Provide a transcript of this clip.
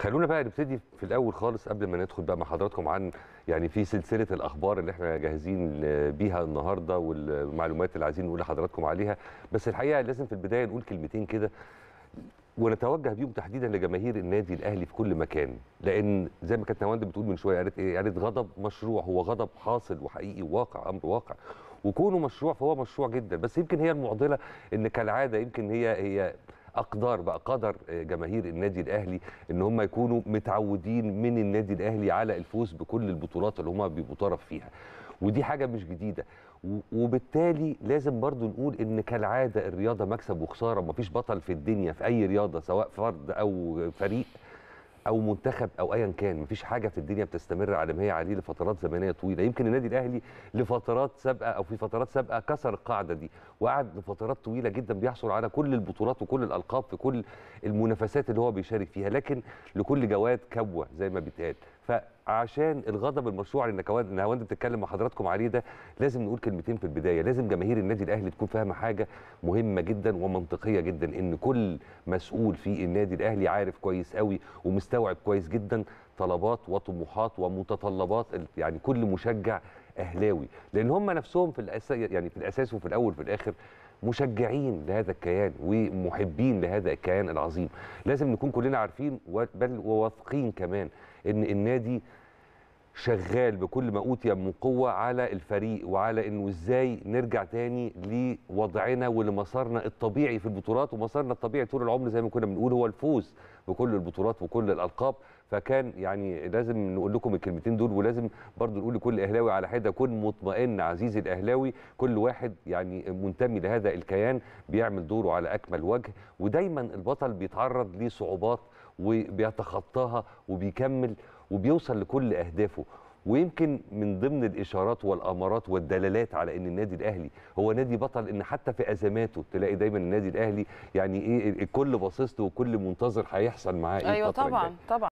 خلونا بقى نبتدي في الاول خالص قبل ما ندخل بقى مع حضراتكم عن يعني في سلسله الاخبار اللي احنا جاهزين بيها النهارده والمعلومات اللي عايزين نقول لحضراتكم عليها بس الحقيقه لازم في البدايه نقول كلمتين كده ونتوجه بيهم تحديدا لجماهير النادي الاهلي في كل مكان لان زي ما كانت نواند بتقول من شويه قالت ايه قالت غضب مشروع هو غضب حاصل وحقيقي وواقع امر واقع وكونه مشروع فهو مشروع جدا بس يمكن هي المعضله ان كالعاده يمكن هي هي اقدار بقى قدر آه، جماهير النادي الاهلي ان هم يكونوا متعودين من النادي الاهلي على الفوز بكل البطولات اللي هم بيبقوا طرف فيها ودي حاجه مش جديده وبالتالي لازم برضو نقول ان كالعاده الرياضه مكسب وخساره مفيش بطل في الدنيا في اي رياضه سواء فرد او فريق او منتخب او ايا كان مفيش حاجه في الدنيا بتستمر على ما هي عليه لفترات زمنيه طويله يمكن النادي الاهلي لفترات سابقه او في فترات سابقه كسر القاعده دي وقعد لفترات طويله جدا بيحصل على كل البطولات وكل الالقاب في كل المنافسات اللي هو بيشارك فيها لكن لكل جواد كبوه زي ما بيتقال فعشان الغضب المشروع اللي نهاوند بتتكلم مع حضراتكم عليه ده لازم نقول كلمتين في البدايه لازم جماهير النادي الاهلي تكون فاهمه حاجه مهمه جدا ومنطقيه جدا ان كل مسؤول في النادي الاهلي عارف كويس قوي ومستوعب كويس جدا طلبات وطموحات ومتطلبات يعني كل مشجع اهلاوي لان هم نفسهم في الاساس يعني في الاساس وفي الاول وفي الاخر مشجعين لهذا الكيان ومحبين لهذا الكيان العظيم لازم نكون كلنا عارفين بل وواثقين كمان ان النادي شغال بكل ما اوتي من قوه على الفريق وعلى انه ازاي نرجع تاني لوضعنا ولمسارنا الطبيعي في البطولات ومسارنا الطبيعي طول العمر زي ما كنا بنقول هو الفوز بكل البطولات وكل الالقاب فكان يعني لازم نقول لكم الكلمتين دول ولازم برضو نقول لكل اهلاوي على حده كن مطمئن عزيزي الاهلاوي كل واحد يعني منتمي لهذا الكيان بيعمل دوره على اكمل وجه ودايما البطل بيتعرض لصعوبات وبيتخطاها وبيكمل وبيوصل لكل اهدافه ويمكن من ضمن الاشارات والامارات والدلالات على ان النادي الاهلي هو نادي بطل ان حتى في ازماته تلاقي دايما النادي الاهلي يعني ايه الكل باصص له والكل منتظر هيحصل معاه ايه ايوه طبعا طبعا